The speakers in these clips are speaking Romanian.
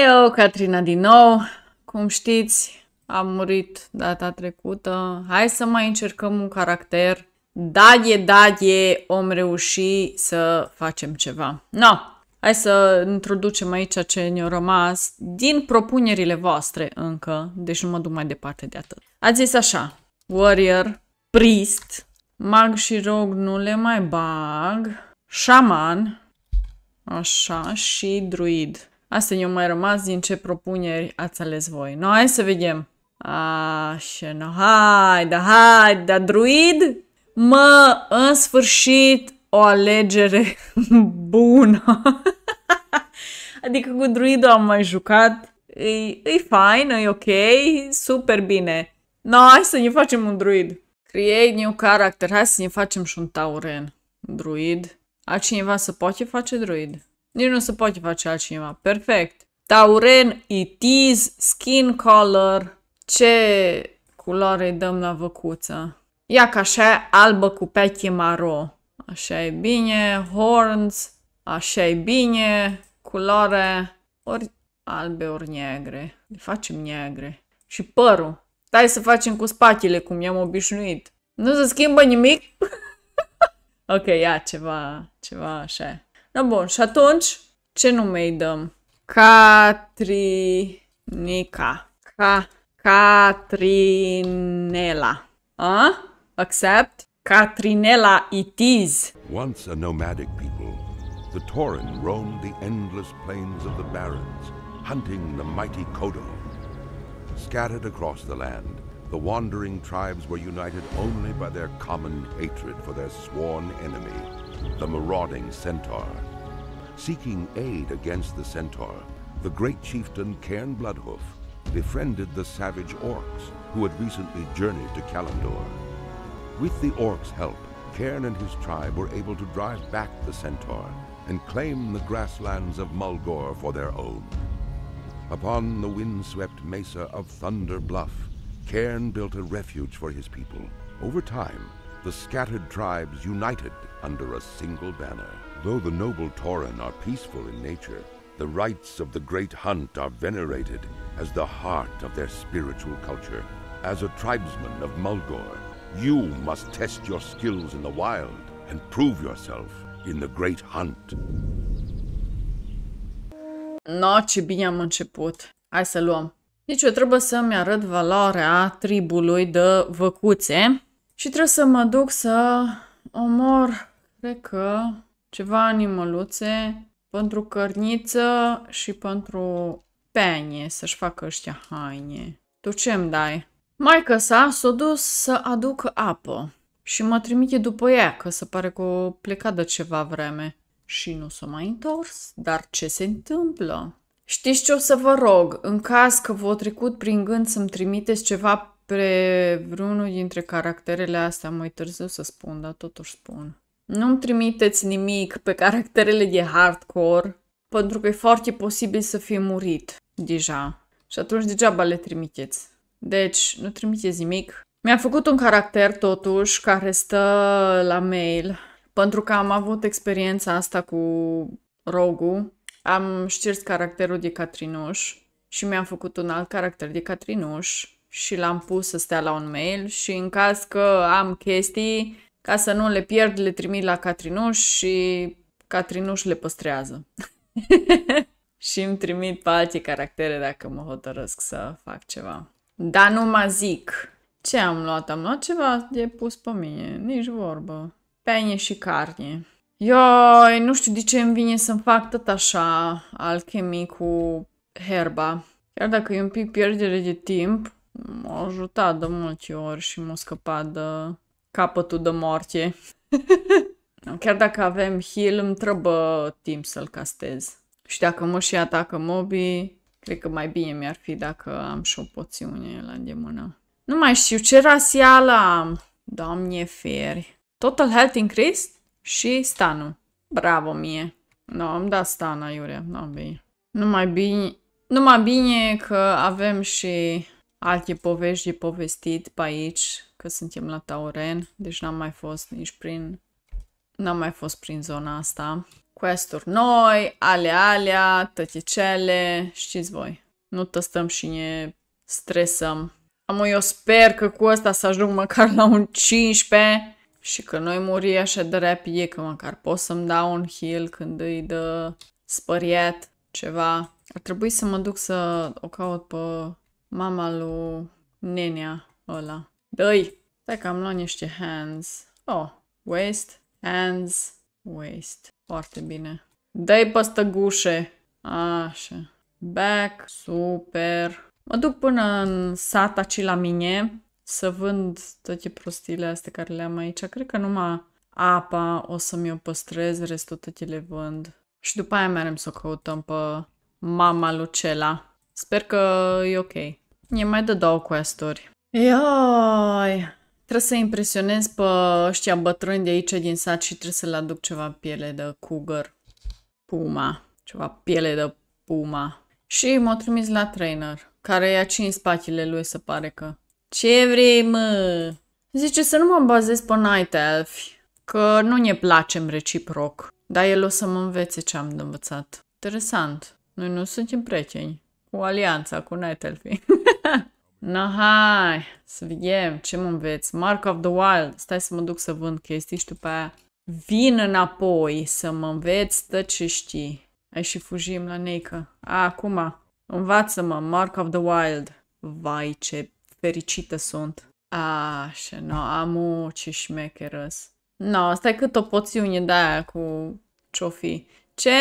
eu, Catrina, oh, din nou. Cum știți, am murit data trecută. Hai să mai încercăm un caracter. da, e, om reuși să facem ceva. No, hai să introducem aici ce ne-a rămas din propunerile voastre încă, deci nu mă duc mai departe de atât. Ați zis așa, warrior, priest, mag și rog nu le mai bag, șaman, așa, și druid. Asta eu mai rămas din ce propuneri ați ales voi. No, hai să vedem. Așa, no, hai, da, hai, da, druid? Mă, în sfârșit, o alegere bună. adică cu druidul am mai jucat. E, e fain, e ok, super bine. No, hai să ne facem un druid. Create new character, hai să ne facem și un tauren. Druid. cineva să poate face druid. Nici nu se poate face altcineva. Perfect. Tauren, it is, skin color. Ce culoare îi dăm la văcuță? Ia ca așa albă cu peche maro. Așa e bine. Horns. Așa e bine. Culoare ori albe, ori negre. Le facem negre. Și părul. Stai să facem cu spatele, cum i-am obișnuit. Nu se schimbă nimic? ok, ia ceva, ceva așa. Da, bun. Și atunci, ce nume îi dăm? Catrinica. Ca Catrinela. A? Accept? Catrinela it is. Once a nomadic people, the Torin roamed the endless plains of the Barrens, hunting the mighty Kodo. Scattered across the land, the wandering tribes were united only by their common hatred for their sworn enemy, the marauding centaur. Seeking aid against the centaur, the great chieftain Cairn Bloodhoof befriended the savage orcs who had recently journeyed to Kalimdor. With the orcs' help, Cairn and his tribe were able to drive back the centaur and claim the grasslands of Mulgore for their own. Upon the windswept mesa of Thunder Bluff, Cairn built a refuge for his people. Over time, the scattered tribes united under a single banner. Though the noble Tauren are peaceful in nature, the rites of the Great Hunt are venerated as the heart of their spiritual culture. As a tribesman of Mulgor, you must test your skills in the wild and prove yourself in the Great Hunt. No, ce bine am început. Hai să luăm. Deci eu trebuie să-mi arăt valoarea tribului de văcuțe și trebuie să mă duc să omor, cred că, ceva animăluțe pentru cărniță și pentru pene să-și facă ăștia haine. Tu ce-mi dai? Maica sa s-a dus să aducă apă și mă trimite după ea, că se pare că o pleca de ceva vreme. Și nu s-a mai întors, dar ce se întâmplă? Știți ce o să vă rog? În caz că v-a trecut prin gând să-mi trimiteți ceva pe vreunul dintre caracterele astea, mai târziu să spun, dar totuși spun. Nu-mi trimiteți nimic pe caracterele de hardcore, pentru că e foarte posibil să fie murit deja. Și atunci degeaba le trimiteți. Deci, nu trimiteți nimic. Mi-a făcut un caracter, totuși, care stă la mail, pentru că am avut experiența asta cu Rogu, Am șters caracterul de Catrinuș și mi-am făcut un alt caracter de Catrinuș și l-am pus să stea la un mail și în caz că am chestii, ca să nu le pierd, le trimit la Catrinuș și Catrinuș le păstrează. și îmi trimit pe alte caractere dacă mă hotărăsc să fac ceva. Dar nu mă zic. Ce am luat? Am luat ceva de pus pe mine. Nici vorbă. penie și carne. Ioi, nu știu de ce îmi vine să-mi fac tot așa alchemii cu herba. Chiar dacă e un pic pierdere de timp, m-a ajutat de multe ori și m-a scăpat de capătul de moarte. Chiar dacă avem heal, îmi trebuie timp să-l castez. Și dacă mă și atacă mobii, cred că mai bine mi-ar fi dacă am și o poțiune la îndemână. Nu mai știu ce rasială am. Doamne feri. Total health increased și stanul. Bravo mie. Nu, no, am dat stan Iurea. Nu, no, bine. Numai bine... Numai bine că avem și alte povești de povestit pe aici că suntem la Tauren, deci n-am mai fost nici prin... N-am mai fost prin zona asta. Questuri noi, ale alea, tăticele, știți voi. Nu tăstăm și ne stresăm. Am eu sper că cu asta să ajung măcar la un 15 și că noi muri așa de rapide, că măcar pot să-mi dau un heal când îi dă spăriet ceva. Ar trebui să mă duc să o caut pe mama lui nenea ăla. Doi. Stai că am luat niște hands. Oh, waist, hands, waist. Foarte bine. Dă-i gușe. Așa. Back, super. Mă duc până în sat aici la mine să vând toate prostiile astea care le am aici. Cred că numai apa o să mi-o păstrez, restul toate le vând. Și după aia merem să o căutăm pe mama Lucela. Sper că e ok. E mai dă două quest-uri. Ioi! Trebuie să impresionez pe ăștia bătrâni de aici din sat și trebuie să le aduc ceva piele de cougar. Puma. Ceva piele de puma. Și m-a trimis la trainer, care ia a în spatele lui, să pare că. Ce vrei, mă? Zice să nu mă bazez pe Night Elf, că nu ne placem reciproc. Dar el o să mă învețe ce am de învățat. Interesant. Noi nu suntem prieteni. Cu alianța, cu Night Elfii. Na, hai, să vedem ce mă înveți. Mark of the Wild. Stai să mă duc să vând chestii și după aia vin înapoi să mă înveți tă ce știi. Ai și fugim la neică. A, acum, învață-mă, Mark of the Wild. Vai, ce fericită sunt. A, așa, no, amu, ce șmecherăs. No, stai cât o poțiune de aia cu ciofi. Ce?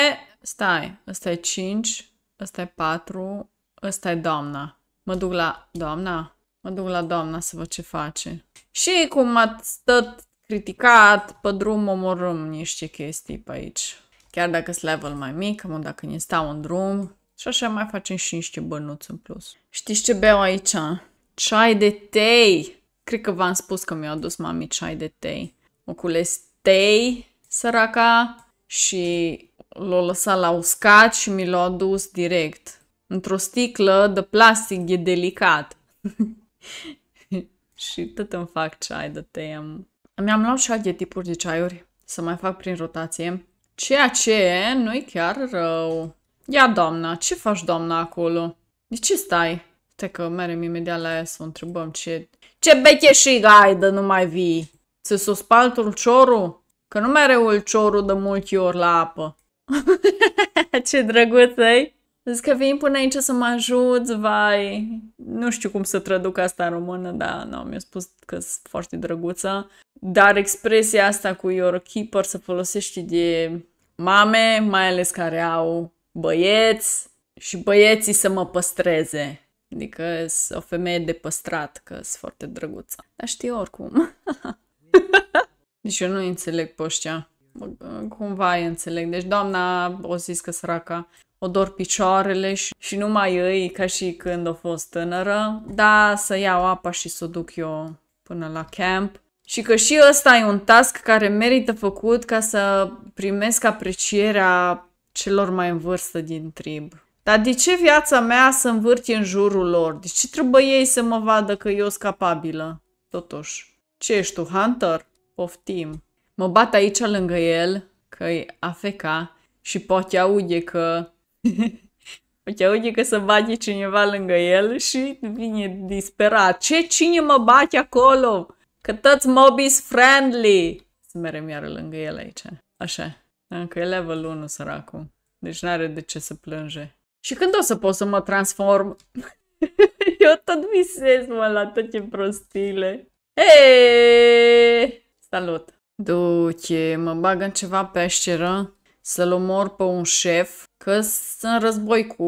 Stai, ăsta e 5, ăsta e 4, ăsta e doamna. Mă duc la doamna? Mă duc la doamna să văd ce face. Și cum ați stăt criticat, pe drum omorâm niște chestii pe aici. Chiar dacă sunt level mai mic, mă, dacă ne stau în drum. Și așa mai facem și niște bănuți în plus. Știți ce beau aici? Ceai de tei! Cred că v-am spus că mi-a adus mami ceai de tei. O cules tei, săraca, și l o lăsat la uscat și mi l-a adus direct într-o sticlă de plastic, e delicat. și tot îmi fac ceai de tem. Mi-am luat și alte tipuri de ceaiuri să mai fac prin rotație. Ceea ce nu-i chiar rău. Ia, doamna, ce faci, doamna, acolo? De ce stai? Te că merem imediat la ea să o întrebăm ce... Ce și ai de nu mai vii? Ți s-o spalt ulciorul? Că nu mereu ulciorul de multe ori la apă. ce drăguță -i. Zic că vin până aici să mă ajut, vai. Nu știu cum să traduc asta în română, dar nu, mi-a spus că sunt foarte drăguță. Dar expresia asta cu your keeper se folosește de mame, mai ales care au băieți și băieții să mă păstreze. Adică o femeie de păstrat, că sunt foarte drăguță. Dar știi oricum. deci eu nu înțeleg poștea cumva înțeleg. Deci doamna o zis că săraca o dor picioarele și, și numai ei, ca și când a fost tânără, dar să iau apa și să o duc eu până la camp. Și că și ăsta e un task care merită făcut ca să primesc aprecierea celor mai în vârstă din trib. Dar de ce viața mea să învârti în jurul lor? De ce trebuie ei să mă vadă că eu sunt capabilă? Totuși. Ce ești tu, Hunter? Poftim. Mă bat aici lângă el, că e afeca și poate aude că... poate aude că se bate cineva lângă el și vine disperat. Ce cine mă bate acolo? Că toți mobis friendly! Să merem iară lângă el aici. Așa. Încă e level 1, săracul. Deci n-are de ce să plânge. Și când o să pot să mă transform? Eu tot visez, mă, la toate prostile. Hei! Salut! Duce, mă bag în ceva peșteră să-l omor pe un șef, că sunt în război cu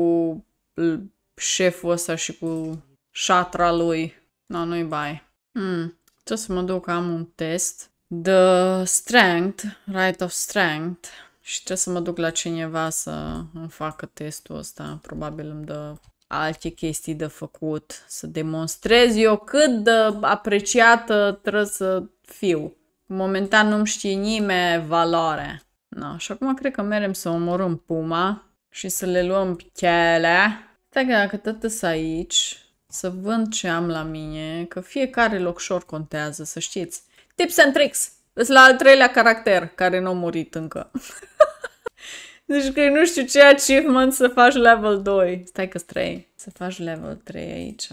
șeful ăsta și cu șatra lui. No, nu-i bai. Hmm. Trebuie să mă duc, am un test. The strength, right of strength. Și trebuie să mă duc la cineva să îmi facă testul ăsta. Probabil îmi dă alte chestii de făcut. Să demonstrez eu cât de apreciată trebuie să fiu. Momentan nu-mi știe nimeni valoare. No, și acum cred că merem să omorâm puma și să le luăm chele. Stai că dacă tot aici, să vând ce am la mine, că fiecare locșor contează, să știți. Tips and tricks! Sunt la al treilea caracter, care nu a murit încă. deci că nu știu ce achievement să faci level 2. Stai că 3. Să faci level 3 aici.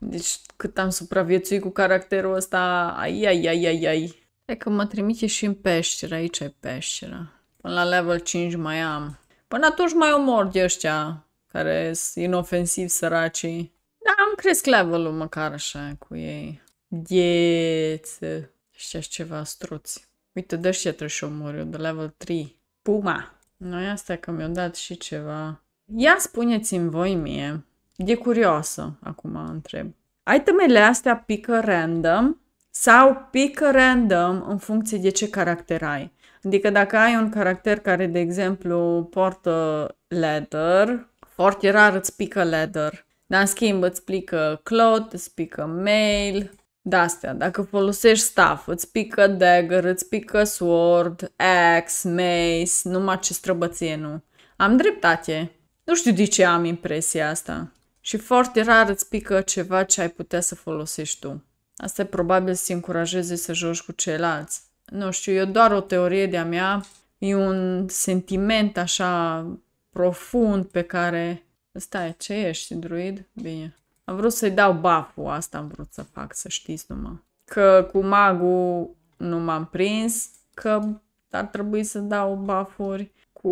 Deci cât am supraviețuit cu caracterul ăsta, ai, ai, ai, ai, ai. E că mă trimite și în peșteră. Aici e peșteră. Până la level 5 mai am. Până atunci mai omor de ăștia care sunt inofensivi săracii. Da, am cresc levelul măcar așa cu ei. Dieță. Ăștia ceva struți. Uite, de ăștia trebuie și omor eu, de level 3. Puma. Noi asta că mi-au dat și ceva. Ia spuneți-mi voi mie. E curioasă, acum întreb. Itemele astea pică random sau pică random în funcție de ce caracter ai. Adică dacă ai un caracter care, de exemplu, poartă leather, foarte rar îți pică leather, dar în schimb îți pică cloth, îți pică mail, de-astea. Dacă folosești staff, îți pică dagger, îți pică sword, axe, mace, numai ce străbăție nu. Am dreptate. Nu știu de ce am impresia asta. Și foarte rar îți pică ceva ce ai putea să folosești tu. Asta e probabil să încurajeze să joci cu ceilalți. Nu știu, eu doar o teorie de-a mea, e un sentiment așa profund pe care... Stai, ce ești, druid? Bine. Am vrut să-i dau buff asta am vrut să fac, să știți numai. Că cu magul nu m-am prins, că ar trebui să dau buff-uri. Cu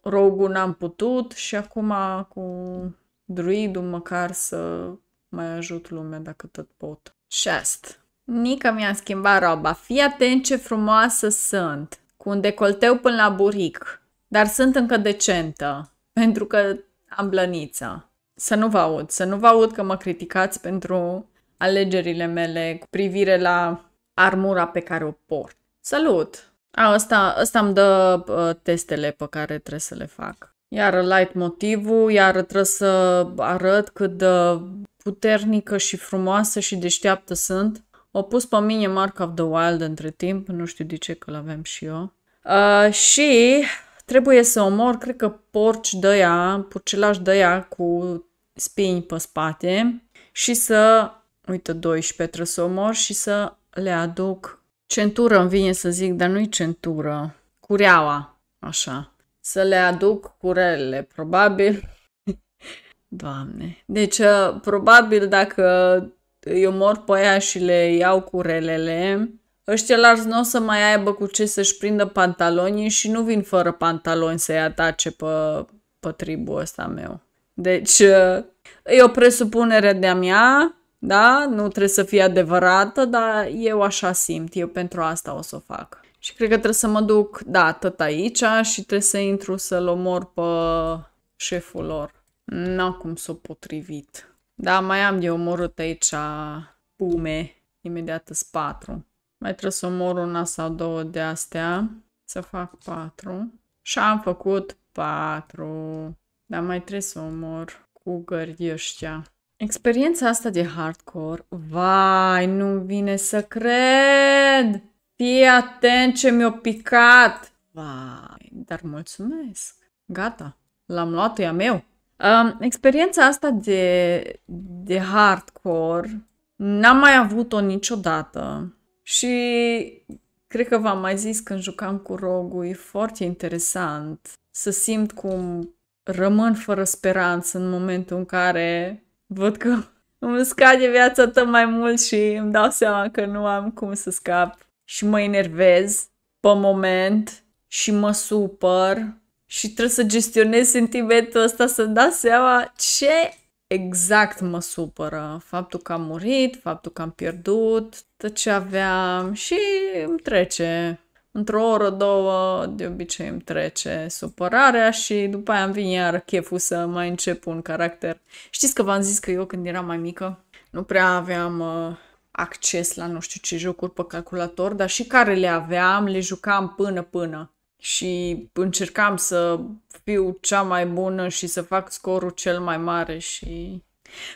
rogul n-am putut și acum cu druidul măcar să mai ajut lumea dacă tot pot chest. Nica mi-a schimbat roba. Fii atent ce frumoasă sunt, cu un decolteu până la buric, dar sunt încă decentă, pentru că am blăniță. Să nu vă aud, să nu vă aud că mă criticați pentru alegerile mele cu privire la armura pe care o port. Salut! A, ăsta, ăsta îmi dă uh, testele pe care trebuie să le fac. Iar light motivul, iar trebuie să arăt cât de puternică și frumoasă și deșteaptă sunt. O pus pe mine Mark of the Wild între timp, nu știu de ce că l-aveam și eu. Uh, și trebuie să omor, cred că porci dăia, porcelași dăia cu spini pe spate și să, uite, 12 trebuie să omor și să le aduc centură, îmi vine să zic, dar nu-i centură, cureaua, așa. Să le aduc curelele, probabil, Doamne. Deci, uh, probabil dacă eu mor pe aia și le iau cu relele, ăștia l-ar nu o să mai aibă cu ce să-și prindă pantalonii și nu vin fără pantaloni să-i atace pe, pe tribul ăsta meu. Deci, uh, e o presupunere de-a mea, da? Nu trebuie să fie adevărată, dar eu așa simt, eu pentru asta o să o fac. Și cred că trebuie să mă duc, da, tot aici și trebuie să intru să-l omor pe șeful lor. N-am cum s-o potrivit. Da, mai am de omorât aici pume. Imediat sunt patru. Mai trebuie să omor una sau două de astea. Să fac patru. Și am făcut patru. Dar mai trebuie să omor cu gări ăștia. Experiența asta de hardcore, vai, nu vine să cred! Fii atent ce mi-a picat! Vai, dar mulțumesc! Gata, l-am luat, e meu! Um, experiența asta de, de hardcore n-am mai avut-o niciodată și cred că v-am mai zis când jucam cu Rogu, e foarte interesant să simt cum rămân fără speranță în momentul în care văd că îmi scade viața tot mai mult și îmi dau seama că nu am cum să scap și mă enervez pe moment și mă supăr și trebuie să gestionez sentimentul ăsta, să-mi dau seama ce exact mă supără. Faptul că am murit, faptul că am pierdut, tot ce aveam și îmi trece. Într-o oră, două, de obicei îmi trece supărarea și după aia îmi vine iar cheful să mai încep un caracter. Știți că v-am zis că eu când eram mai mică nu prea aveam uh, acces la nu știu ce jocuri pe calculator, dar și care le aveam, le jucam până până și încercam să fiu cea mai bună și să fac scorul cel mai mare și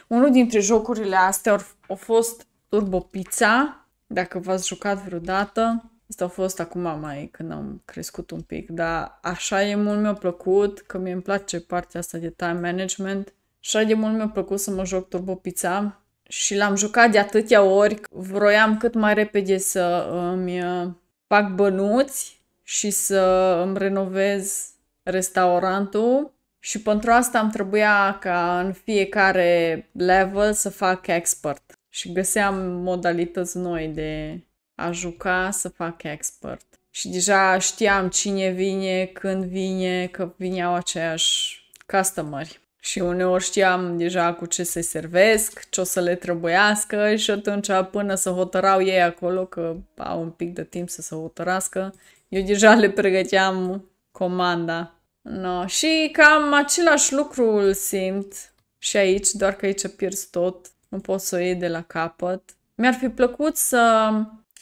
unul dintre jocurile astea a fost Turbo Pizza, dacă v-ați jucat vreodată. Asta a fost acum mai când am crescut un pic, dar așa e mult mi-a plăcut, că mi-e place partea asta de time management. Așa de mult mi-a plăcut să mă joc Turbo Pizza și l-am jucat de atâtea ori, vroiam cât mai repede să îmi uh, fac bănuți și să îmi renovez restaurantul și pentru asta am trebuia ca în fiecare level să fac expert. Și găseam modalități noi de a juca să fac expert. Și deja știam cine vine, când vine, că vineau aceiași customeri. Și uneori știam deja cu ce se servesc, ce o să le trebuiască și atunci până să hotărau ei acolo, că au un pic de timp să se hotărască, eu deja le pregăteam comanda. No. Și cam același lucru îl simt și aici, doar că aici pierzi tot. Nu pot să o iei de la capăt. Mi-ar fi plăcut să...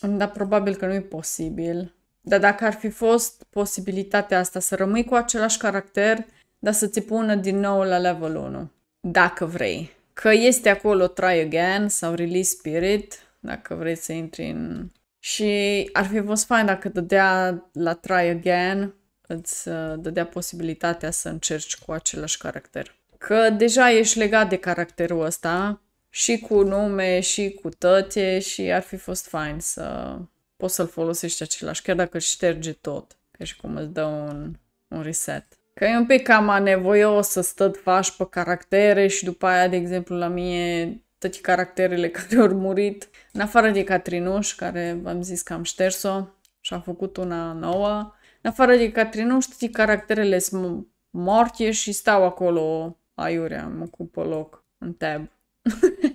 Dar probabil că nu e posibil. Dar dacă ar fi fost posibilitatea asta să rămâi cu același caracter, dar să ți pună din nou la level 1. Dacă vrei. Că este acolo Try Again sau Release Spirit, dacă vrei să intri în și ar fi fost fain dacă dădea la Try Again, îți uh, dădea posibilitatea să încerci cu același caracter. Că deja ești legat de caracterul ăsta, și cu nume, și cu tăte, și ar fi fost fain să poți să-l folosești același, chiar dacă își șterge tot. Ca și cum îți dă un, un reset. Că e un pic cam anevoios să stăt faci pe caractere și după aia, de exemplu, la mine toți caracterele care au murit, în afară de Catrinuș, care v-am zis că am șters-o și a făcut una nouă, în afară de Catrinuș, toți caracterele sunt morte și stau acolo aiurea, mă ocupă loc în tab.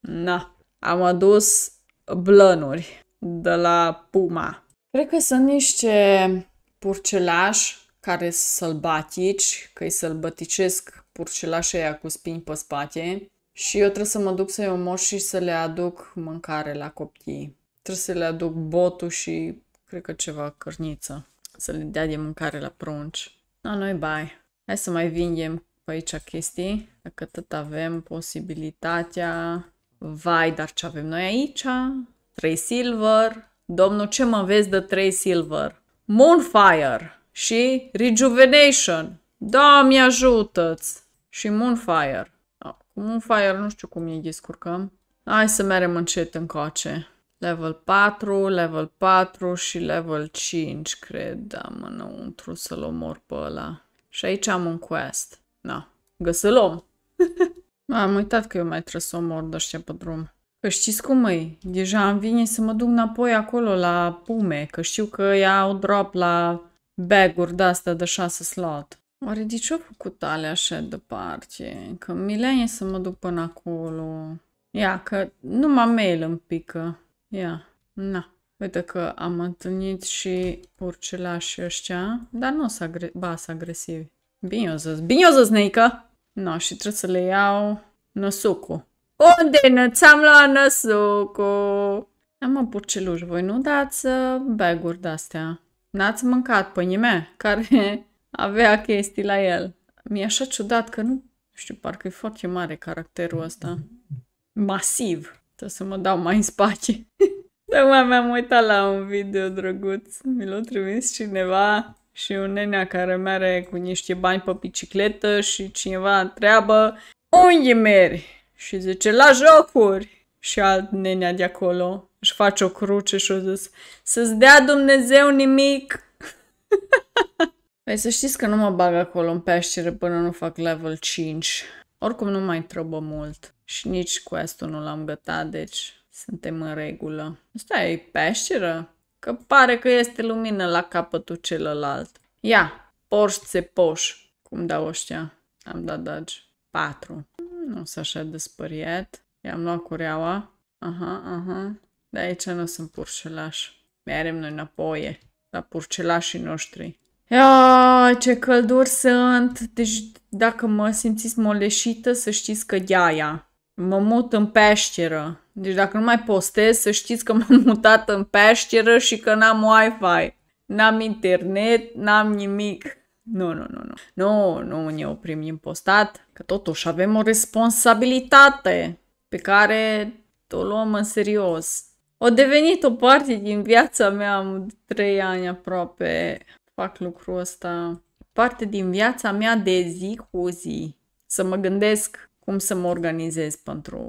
Na, am adus blănuri de la Puma. Cred că sunt niște purcelași care sunt sălbatici, că îi sălbăticesc purcelașii aia cu spini pe spate și eu trebuie să mă duc să-i omor și să le aduc mâncare la copii. Trebuie să le aduc botul și cred că ceva cărniță. Să le dea de mâncare la prunci. No, noi bai. Hai să mai vindem pe aici chestii. Dacă tot avem posibilitatea. Vai, dar ce avem noi aici? 3 silver. Domnul, ce mă vezi de 3 silver? Moonfire și Rejuvenation. Doamne ajută-ți! Și Moonfire. Cu Moonfire nu știu cum îi descurcăm. Hai să merem încet încoace. Level 4, level 4 și level 5, cred. Am înăuntru să-l omor pe ăla. Și aici am un quest. Na, găsă-l om. am uitat că eu mai trebuie să omor de ăștia pe drum. Că știți cum e? Deja am vine să mă duc înapoi acolo la pume, că știu că iau drop la bag-uri de astea de 6 slot. Oare de ce-au făcut ale așa departe? Că mi e să mă duc până acolo. Ia, că nu am mail îmi pică. Ia, na. Uite că am întâlnit și urcelașii ăștia, dar nu s-a agre ba, agresivi. Bine o zis, bine o zis, neică! No, și trebuie să le iau năsucul. Unde ne am luat năsucul? Am mă, purceluși, voi nu dați uh, baguri de-astea? N-ați mâncat păi nimeni care avea chestii la el. Mi-e așa ciudat că nu, știu, parcă e foarte mare caracterul ăsta. Masiv. Trebuie să mă dau mai în spate. Tocmai mi-am uitat la un video drăguț, mi l-a trimis cineva și un nenea care merge cu niște bani pe bicicletă și cineva întreabă Unde meri? Și zice, la jocuri! Și alt nenea de acolo își face o cruce și a zis, să-ți dea Dumnezeu nimic! Păi să știți că nu mă bag acolo în peșteră până nu fac level 5. Oricum nu mai trebuie mult. Și nici quest-ul nu l-am gătat, deci suntem în regulă. Asta e peșteră? Că pare că este lumină la capătul celălalt. Ia, porș poș. Cum dau ăștia? Am dat dage. 4. Nu s așa despăriet. I-am luat cureaua. Aha, aha. De aici nu sunt purcelași. Merem noi înapoi la purcelașii noștri. Ia, ce călduri sunt! Deci dacă mă simțiți moleșită, să știți că iaia. Mă mut în peșteră. Deci dacă nu mai postez, să știți că m-am mutat în peșteră și că n-am Wi-Fi. N-am internet, n-am nimic. Nu, nu, nu, nu. Nu, nu ne oprim din postat, că totuși avem o responsabilitate pe care o luăm în serios. O devenit o parte din viața mea în trei ani aproape fac lucrul ăsta parte din viața mea de zi cu zi. Să mă gândesc cum să mă organizez pentru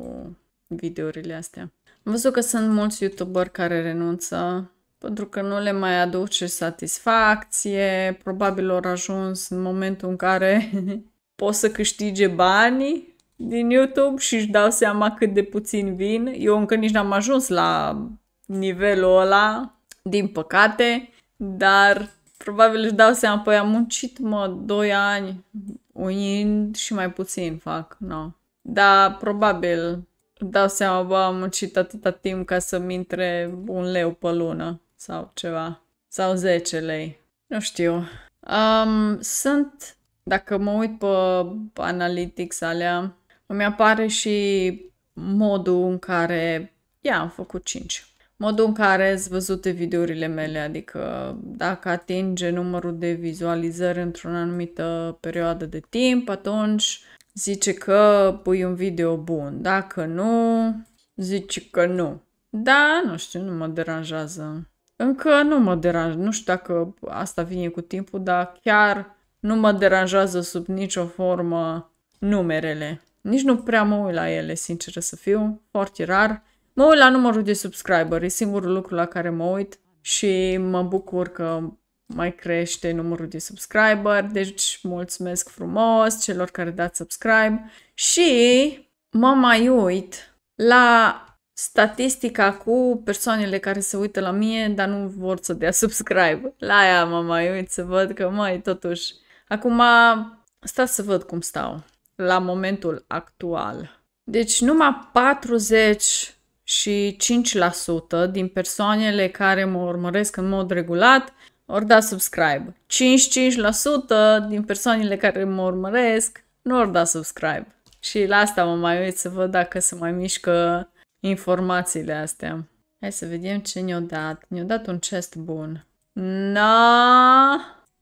videourile astea. Am văzut că sunt mulți youtuberi care renunță pentru că nu le mai aduce satisfacție, probabil au ajuns în momentul în care pot să câștige banii din YouTube și își dau seama cât de puțin vin. Eu încă nici n-am ajuns la nivelul ăla, din păcate, dar probabil își dau seama, păi am muncit, mă, 2 ani, unii și mai puțin fac, nu. No. Dar probabil îmi dau seama, bă, am muncit atâta timp ca să-mi intre un leu pe lună sau ceva. Sau 10 lei. Nu știu. Um, sunt, dacă mă uit pe analytics alea, îmi apare și modul în care, ia, am făcut 5 modul în care ați văzute videourile mele, adică dacă atinge numărul de vizualizări într-o anumită perioadă de timp, atunci zice că pui un video bun. Dacă nu, zice că nu. Da, nu știu, nu mă deranjează. Încă nu mă deranjează. Nu știu dacă asta vine cu timpul, dar chiar nu mă deranjează sub nicio formă numerele. Nici nu prea mă uit la ele, sincer să fiu, foarte rar. Mă uit la numărul de subscriber, e singurul lucru la care mă uit și mă bucur că mai crește numărul de subscriber, deci mulțumesc frumos celor care dați subscribe și mă mai uit la statistica cu persoanele care se uită la mine, dar nu vor să dea subscribe. La aia mă mai uit să văd că mai totuși. Acum stați să văd cum stau la momentul actual. Deci numai 40 și 5% din persoanele care mă urmăresc în mod regulat ori da subscribe. 55% din persoanele care mă urmăresc nu ori da subscribe. Și la asta mă mai uit să văd dacă se mai mișcă informațiile astea. Hai să vedem ce ne o dat. ne o dat un chest bun. Na,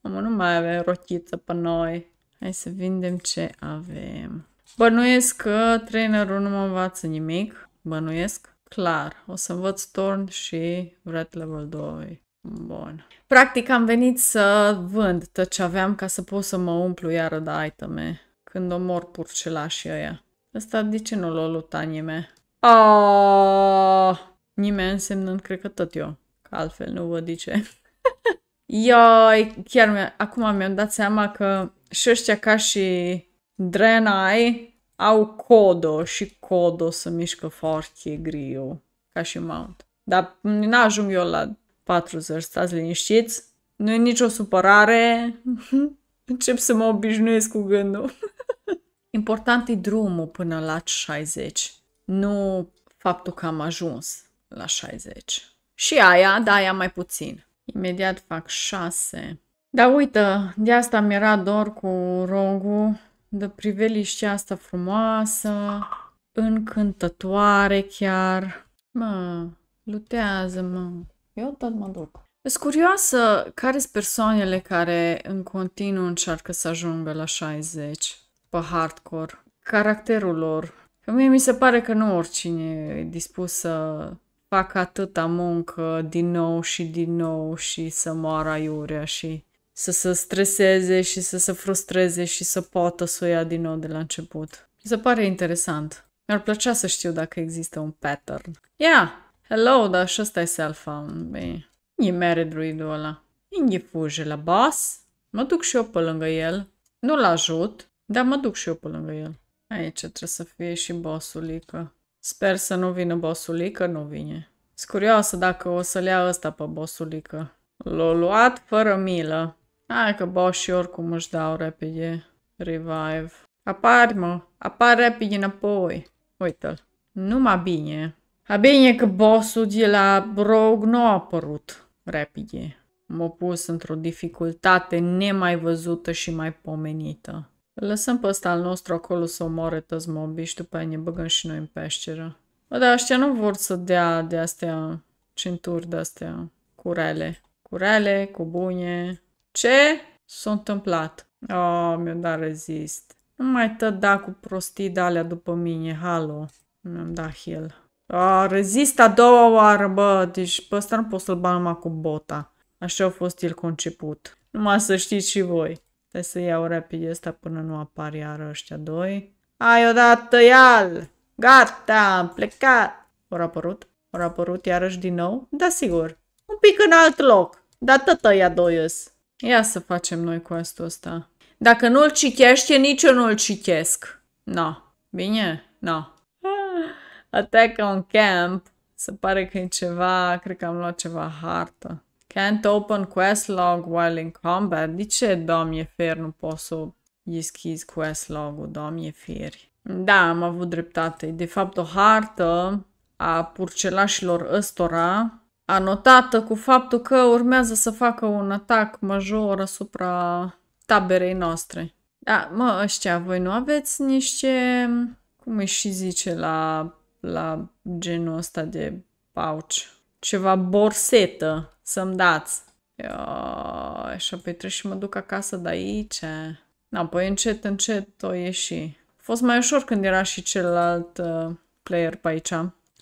Am nu mai avem rochiță pe noi. Hai să vindem ce avem. Bănuiesc că trainerul nu mă învață nimic. Bănuiesc clar. O să învăț torn și red level 2. Bun. Practic am venit să vând tot ce aveam ca să pot să mă umplu iară de iteme când omor purcelașii ăia. Ăsta de ce nu l-a luta nimeni? Oh, nimeni însemnând, cred că tot eu. Că altfel nu vă dice. Ioi, chiar mi acum mi-am dat seama că și ăștia ca și Drenai au Codo și Codo să mișcă foarte greu, ca și Mount. Dar n-ajung eu la 40, stați liniștiți. Nu e nicio supărare. Încep să mă obișnuiesc cu gândul. Important e drumul până la 60, nu faptul că am ajuns la 60. Și aia, da, aia mai puțin. Imediat fac 6. Da, uite, de asta mi-era dor cu rogul de priveliște asta frumoasă, încântătoare chiar. Mă, lutează, mă. Eu tot mă duc. Sunt curioasă care sunt persoanele care în continuu încearcă să ajungă la 60 pe hardcore, caracterul lor. Că mie mi se pare că nu oricine e dispus să facă atâta muncă din nou și din nou și să moară iurea și să se streseze și să se frustreze și să poată să o ia din nou de la început. Mi se pare interesant. Mi-ar plăcea să știu dacă există un pattern. Yeah, hello, dar și ăsta e self Bine, e mere druidul ăla. Inghi fuge la boss. Mă duc și eu pe lângă el. Nu-l ajut, dar mă duc și eu pe lângă el. Aici trebuie să fie și bossulică. Sper să nu vină bossulică, nu vine. Sunt curioasă dacă o să-l ia ăsta pe bossulică. L-a luat fără milă. Hai că boșii oricum își dau repede. Revive. Apar, mă. Apar repede înapoi. Uite-l. Numai bine. A bine că bossul de la Brog nu a apărut repede. M-a pus într-o dificultate nemai văzută și mai pomenită. Lăsăm pe ăsta al nostru acolo să omoare tăți mobii și după ne băgăm și noi în peșteră. Bă, dar ăștia nu vor să dea de astea centuri de astea curele. Curele, cu bune, ce s-a întâmplat? Oh, mi-o dat rezist. Nu mai da cu prostii de alea după mine, halo. Mi-am dat heal. A, ah, rezist a doua oară, bă, deci pe ăsta nu pot să-l bag numai cu bota. Așa a fost el conceput. Numai să știți și voi. Trebuie să iau rapid ăsta până nu apar iar ăștia doi. Ai odată ial! Gata, am plecat! A apărut? A apărut iarăși din nou? Da, sigur. Un pic în alt loc. Da, tătăia doi doios. Ia să facem noi cu asta ăsta. Dacă nu-l citești, nici eu nu-l citesc. No. Bine? No. Ah, attack on camp. Se pare că e ceva, cred că am luat ceva hartă. Can't open quest log while in combat. De ce, doamne fer, nu pot să deschizi quest log-ul, doamne fer? Da, am avut dreptate. De fapt, o hartă a purcelașilor ăstora anotată cu faptul că urmează să facă un atac major asupra taberei noastre. Da, mă, ăștia, voi nu aveți niște, cum îi și zice la, la genul ăsta de pouch? Ceva borsetă să-mi dați. Așa, pe păi trebuie și mă duc acasă de aici. Da, păi încet, încet o ieși. A fost mai ușor când era și celălalt uh, player pe aici.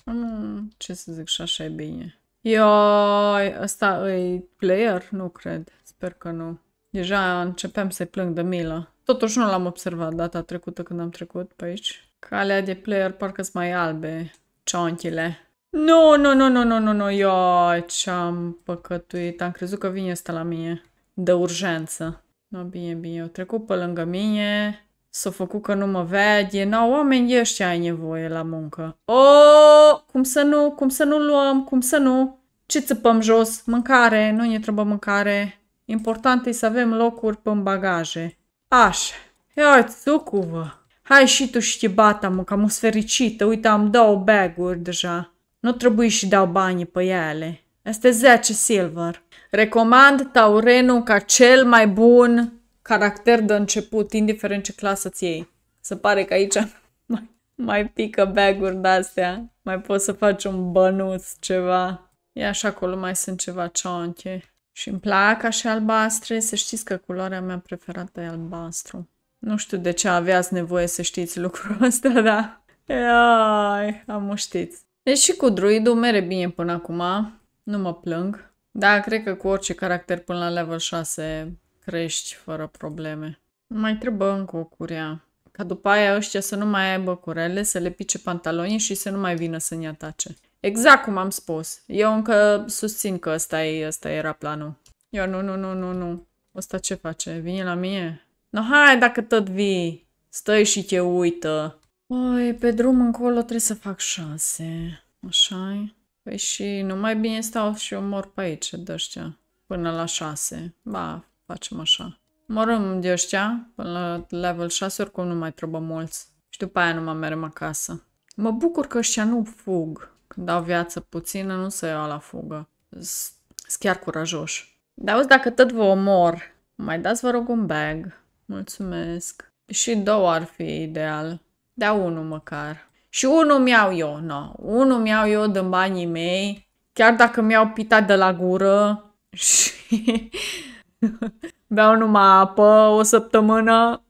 Mm, ce să zic, și așa e bine. Ioi, ăsta e player? Nu cred. Sper că nu. Deja începem să-i plâng de milă. Totuși nu l-am observat data trecută când am trecut pe aici. Calea de player parcă sunt mai albe. Cionchile. Nu, nu, nu, nu, nu, nu, nu, nu ce-am păcătuit. Am crezut că vine asta la mine. De urgență. No, bine, bine, eu trecut pe lângă mine. S-a făcut că nu mă vede. N-au oameni ăștia ai nevoie la muncă. O, oh, cum să nu, cum să nu luăm, cum să nu. Ce țăpăm jos? Mâncare, nu ne trebuie mâncare. Important e să avem locuri pe bagaje. Așa. Ia vă. Hai și tu și bata mă, că am fericită. Uite, am două baguri deja. Nu trebuie și dau banii pe ele. Este 10 silver. Recomand Taurenul ca cel mai bun caracter de început, indiferent ce clasă ți iei. Se pare că aici mai, mai pică baguri de-astea, mai poți să faci un bănuț, ceva. E așa acolo mai sunt ceva cionche. Și îmi plac așa albastre, să știți că culoarea mea preferată e albastru. Nu știu de ce aveați nevoie să știți lucrul ăsta, dar... Ai, am știți. Deci și cu druidul mere bine până acum, nu mă plâng. Da, cred că cu orice caracter până la level 6 crești fără probleme. Mai trebuie încă o curea. Ca după aia ăștia să nu mai aibă curele, să le pice pantalonii și să nu mai vină să ne atace. Exact cum am spus. Eu încă susțin că ăsta, e, ăsta era planul. Eu nu, nu, nu, nu, nu. Ăsta ce face? Vine la mine? No, hai dacă tot vii. Stai și te uită. Oi, păi, pe drum încolo trebuie să fac șase. așa -i? Păi și nu mai bine stau și eu mor pe aici de ăștia. Până la șase. Ba, Facem așa. Morăm de ăștia până la level 6, oricum nu mai trebuie mulți. Și după aia nu mai merem acasă. Mă bucur că ăștia nu fug. Când au viață puțină, nu se ia la fugă. Sunt chiar curajoși. Dar auzi, dacă tot vă omor, mai dați vă rog un bag. Mulțumesc. Și două ar fi ideal. Da, unul măcar. Și unul mi-au eu, no. Unul mi-au eu din banii mei, chiar dacă mi-au pitat de la gură și Beau numai apă o săptămână.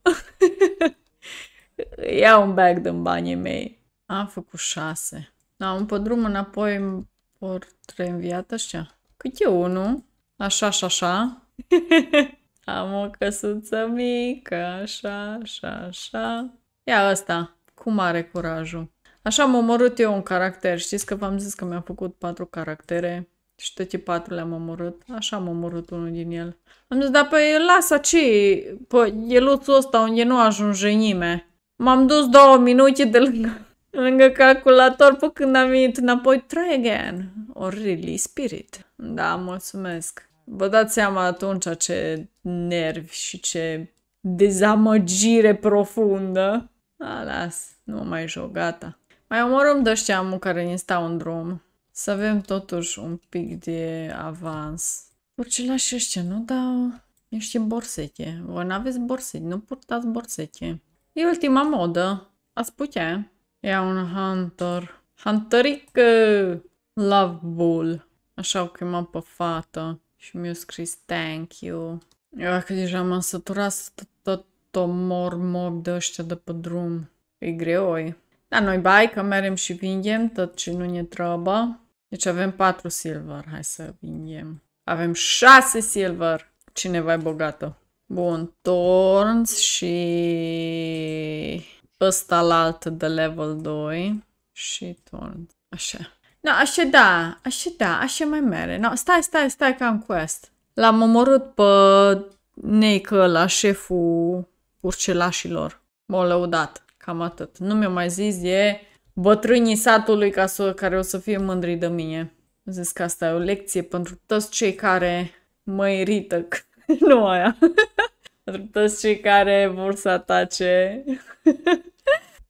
Ia un bag din banii mei. Am făcut șase. Da, un pe drum înapoi îmi în reînviat așa. Cât e unul? Așa, așa, așa. Am o căsuță mică, așa, așa, așa. Ia ăsta, cu mare curajul. Așa am omorât eu un caracter. Știți că v-am zis că mi-a făcut patru caractere. Și toate patru le-am omorât. Așa am omorât unul din el. Am zis, dar păi lasă ce e luțul ăsta unde nu ajunge nimeni. M-am dus două minute de lângă, lângă calculator pe când am venit înapoi. Try again. Or oh, really spirit. Da, mulțumesc. Vă dați seama atunci ce nervi și ce dezamăgire profundă. A, ah, las, nu mai joc, gata. Mai omorăm de ăștia care ne stau în drum. Să avem totuși un pic de avans. Purcilași ăștia nu dau niște borsete. Voi nu aveți borsete, nu purtați borsete. E ultima modă. Ați putea. Ia un hunter. Hunterică! Love bull. Așa o chema pe fată. Și mi-a scris thank you. Eu dacă deja m-am săturat să tot omor mob de ăștia de pe drum. E greoi. Dar noi bai că merem și vingem tot ce nu ne trebuie. Deci avem 4 silver. Hai să vinem. Avem 6 silver. Cineva e bogată. Bun, Thorns și ăsta la altă de level 2 și Thorns. Așa. No, așa da, așa da, așa mai mere. No, stai, stai, stai că am quest. L-am omorât pe Neică la șeful urcelașilor. M-au lăudat. Cam atât. Nu mi-a mai zis, e bătrânii satului ca să, care o să fie mândri de mine. zic că asta e o lecție pentru toți cei care mă irită. nu aia. pentru toți cei care vor să atace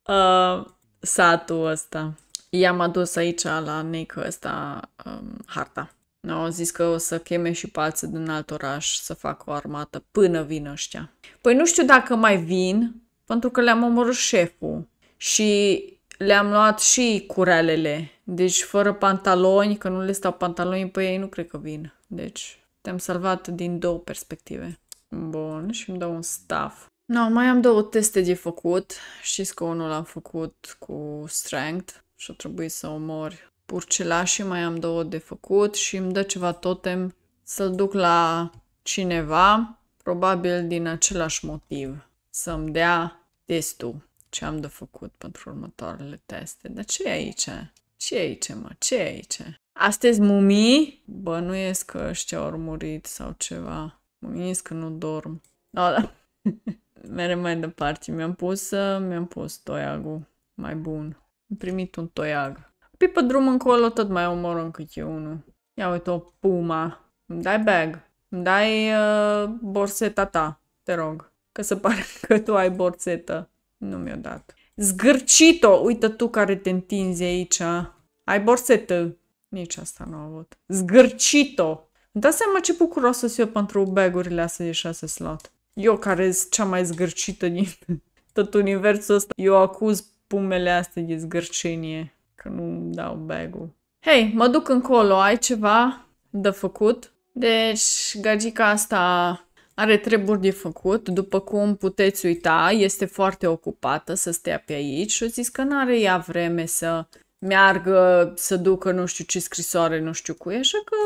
uh, satul ăsta. I-am adus aici la Nick ăsta um, harta. Au zis că o să cheme și pe alții din alt oraș să facă o armată până vin ăștia. Păi nu știu dacă mai vin, pentru că le-am omorât șeful. Și le-am luat și curelele. Deci fără pantaloni, că nu le stau pantaloni pe păi ei, nu cred că vin. Deci te-am salvat din două perspective. Bun, și îmi dau un staff. No, mai am două teste de făcut. Știți că unul l-am făcut cu strength și a trebuit să Purcela purcelașii. Mai am două de făcut și îmi dă ceva totem să-l duc la cineva, probabil din același motiv, să-mi dea testul ce am de făcut pentru următoarele teste. Dar ce e aici? Ce e aici, mă? Ce e aici? Astăzi mumii? Bănuiesc că ăștia au murit sau ceva. Mumii că nu dorm. Da, da. Merem mai departe. Mi-am pus, uh, mi-am pus toiagul mai bun. Am primit un toiag. Pe pe drum încolo tot mai omor încă e unul. Ia uite o puma. Îmi dai bag. Îmi dai uh, borseta ta. Te rog. Că se pare că tu ai borsetă. Nu mi-o dat. Zgârcito! Uită tu care te întinzi aici. Ai borsetă. Nici asta nu a avut. Zgârcito! Îmi dați seama ce bucuros să eu pentru bagurile astea de 6 slot. Eu care sunt cea mai zgârcită din tot universul ăsta, eu acuz pumele astea de zgârcenie. Că nu dau bagul. Hei, mă duc încolo, ai ceva de făcut? Deci, gagica asta are treburi de făcut, după cum puteți uita, este foarte ocupată să stea pe aici și zis că nu are ea vreme să meargă, să ducă nu știu ce scrisoare, nu știu cu e, așa că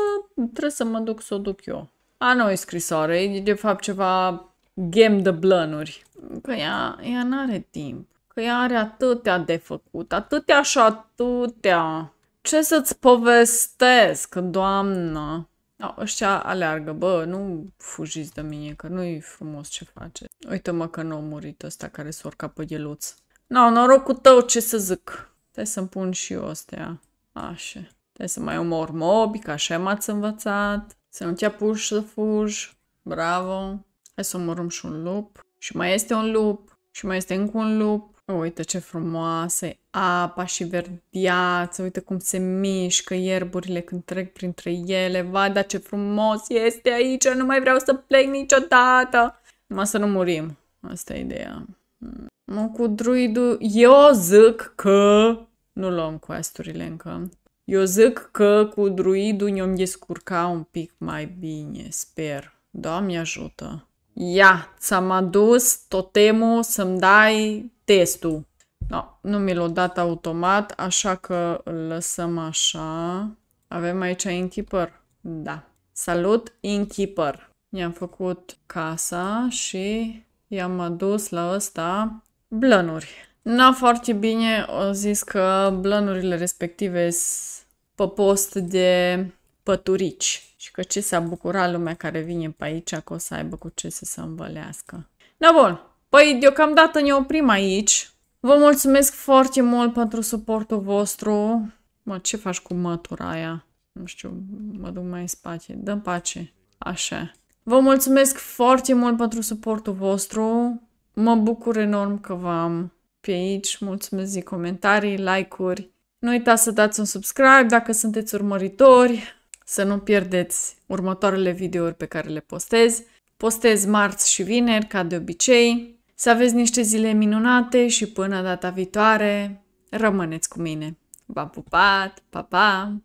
trebuie să mă duc să o duc eu. A noi scrisoare, e de fapt ceva gem de blănuri. Că ea, ea nu are timp, că ea are atâtea de făcut, atâtea și atâtea. Ce să-ți povestesc, doamnă? No, ăștia aleargă, bă, nu fugiți de mine, că nu-i frumos ce face. Uită-mă că nu a murit ăsta care s o urcat pe gheluț. No, norocul tău, ce să zic. Te să-mi pun și eu astea. Așa. Trebuie să mai omor mobi, că așa m-ați învățat. Să nu te apuci să fugi. Bravo. Hai să omorăm și un lup. Și mai este un lup. Și mai este încă un lup. Oh, uite ce frumoasă e apa și verdeață, uite cum se mișcă ierburile când trec printre ele, vai, dar ce frumos este aici, nu mai vreau să plec niciodată. Numai să nu murim, asta e ideea. Mm. Nu cu druidul, eu zic că... Nu luăm questurile încă. Eu zic că cu druidul ne-am descurca un pic mai bine, sper. Doamne ajută! Ia, ți-am adus totemul să-mi dai testul. No, nu mi l-a dat automat, așa că îl lăsăm așa. Avem aici Inkeeper? Da. Salut, Inkeeper! I-am făcut casa și i-am adus la ăsta blănuri. Na, foarte bine, o zis că blănurile respective sunt pe post de păturici și că ce s-a bucurat lumea care vine pe aici, că o să aibă cu ce să se învălească. Na bun. Păi, deocamdată ne oprim aici. Vă mulțumesc foarte mult pentru suportul vostru. Mă, ce faci cu mătura aia? Nu știu, mă duc mai în spate. Dăm pace. Așa. Vă mulțumesc foarte mult pentru suportul vostru. Mă bucur enorm că v-am pe aici. Mulțumesc de comentarii, like-uri. Nu uitați să dați un subscribe dacă sunteți urmăritori să nu pierdeți următoarele videouri pe care le postez. Postez marți și vineri, ca de obicei. Să aveți niște zile minunate și până data viitoare, rămâneți cu mine. V-am pupat! Pa, pa!